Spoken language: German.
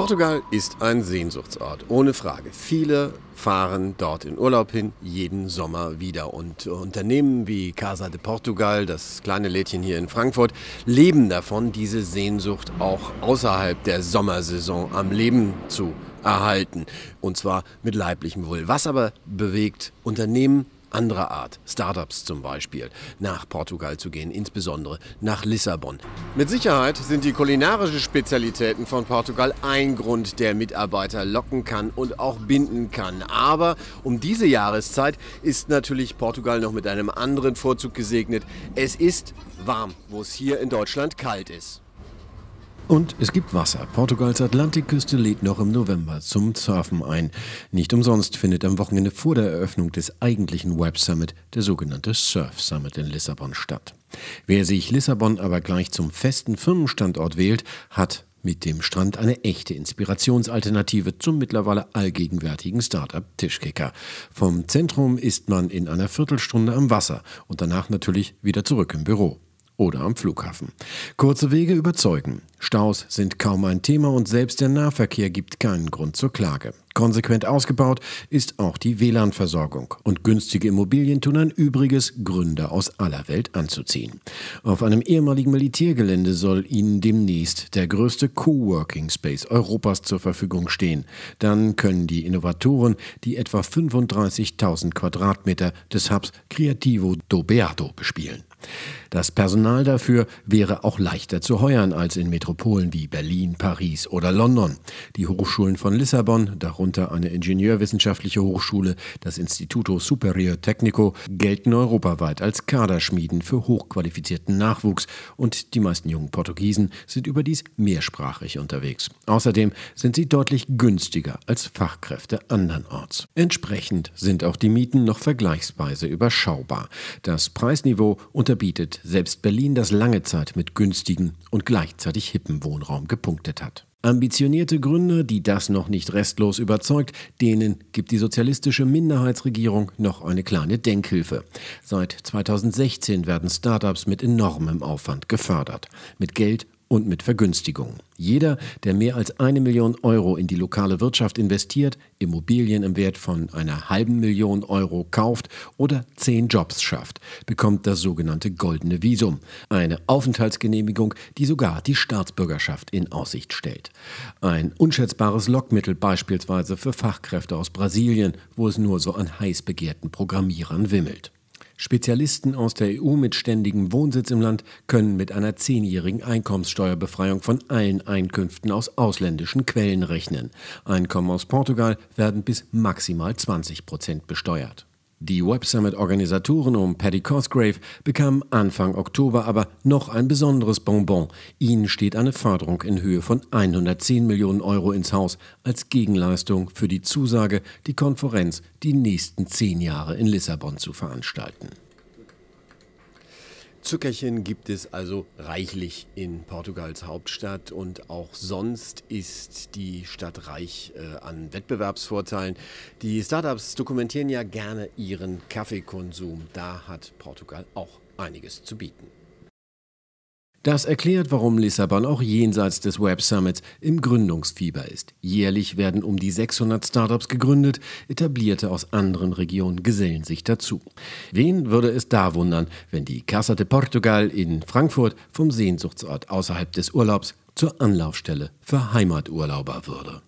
Portugal ist ein Sehnsuchtsort, ohne Frage. Viele fahren dort in Urlaub hin, jeden Sommer wieder. Und Unternehmen wie Casa de Portugal, das kleine Lädchen hier in Frankfurt, leben davon, diese Sehnsucht auch außerhalb der Sommersaison am Leben zu erhalten. Und zwar mit leiblichem Wohl. Was aber bewegt Unternehmen anderer Art, Startups zum Beispiel, nach Portugal zu gehen, insbesondere nach Lissabon. Mit Sicherheit sind die kulinarischen Spezialitäten von Portugal ein Grund, der Mitarbeiter locken kann und auch binden kann. Aber um diese Jahreszeit ist natürlich Portugal noch mit einem anderen Vorzug gesegnet. Es ist warm, wo es hier in Deutschland kalt ist. Und es gibt Wasser. Portugals Atlantikküste lädt noch im November zum Surfen ein. Nicht umsonst findet am Wochenende vor der Eröffnung des eigentlichen Web Summit der sogenannte Surf Summit in Lissabon statt. Wer sich Lissabon aber gleich zum festen Firmenstandort wählt, hat mit dem Strand eine echte Inspirationsalternative zum mittlerweile allgegenwärtigen Start-up Tischkicker. Vom Zentrum ist man in einer Viertelstunde am Wasser und danach natürlich wieder zurück im Büro oder am Flughafen. Kurze Wege überzeugen. Staus sind kaum ein Thema und selbst der Nahverkehr gibt keinen Grund zur Klage. Konsequent ausgebaut ist auch die WLAN-Versorgung und günstige Immobilien tun ein Übriges, Gründer aus aller Welt anzuziehen. Auf einem ehemaligen Militärgelände soll ihnen demnächst der größte Coworking Space Europas zur Verfügung stehen. Dann können die Innovatoren die etwa 35.000 Quadratmeter des Hubs Creativo do Beato bespielen. Das Personal dafür wäre auch leichter zu heuern als in Metropolen wie Berlin, Paris oder London. Die Hochschulen von Lissabon, darunter eine Ingenieurwissenschaftliche Hochschule, das Instituto Superior Tecnico, gelten europaweit als Kaderschmieden für hochqualifizierten Nachwuchs und die meisten jungen Portugiesen sind überdies mehrsprachig unterwegs. Außerdem sind sie deutlich günstiger als Fachkräfte andernorts. Entsprechend sind auch die Mieten noch vergleichsweise überschaubar. Das Preisniveau unter unterbietet selbst Berlin, das lange Zeit mit günstigen und gleichzeitig hippen Wohnraum gepunktet hat. Ambitionierte Gründer, die das noch nicht restlos überzeugt, denen gibt die sozialistische Minderheitsregierung noch eine kleine Denkhilfe. Seit 2016 werden Startups mit enormem Aufwand gefördert, mit Geld und mit Vergünstigungen. Jeder, der mehr als eine Million Euro in die lokale Wirtschaft investiert, Immobilien im Wert von einer halben Million Euro kauft oder zehn Jobs schafft, bekommt das sogenannte goldene Visum, eine Aufenthaltsgenehmigung, die sogar die Staatsbürgerschaft in Aussicht stellt. Ein unschätzbares Lockmittel beispielsweise für Fachkräfte aus Brasilien, wo es nur so an heiß begehrten Programmierern wimmelt. Spezialisten aus der EU mit ständigem Wohnsitz im Land können mit einer zehnjährigen Einkommenssteuerbefreiung von allen Einkünften aus ausländischen Quellen rechnen. Einkommen aus Portugal werden bis maximal 20 Prozent besteuert. Die Web Summit-Organisatoren um Paddy Cosgrave bekamen Anfang Oktober aber noch ein besonderes Bonbon. Ihnen steht eine Förderung in Höhe von 110 Millionen Euro ins Haus als Gegenleistung für die Zusage, die Konferenz die nächsten zehn Jahre in Lissabon zu veranstalten. Zuckerchen gibt es also reichlich in Portugals Hauptstadt und auch sonst ist die Stadt reich äh, an Wettbewerbsvorteilen. Die Startups dokumentieren ja gerne ihren Kaffeekonsum. Da hat Portugal auch einiges zu bieten. Das erklärt, warum Lissabon auch jenseits des Web Summits im Gründungsfieber ist. Jährlich werden um die 600 Startups gegründet, etablierte aus anderen Regionen gesellen sich dazu. Wen würde es da wundern, wenn die Casa de Portugal in Frankfurt vom Sehnsuchtsort außerhalb des Urlaubs zur Anlaufstelle für Heimaturlauber würde?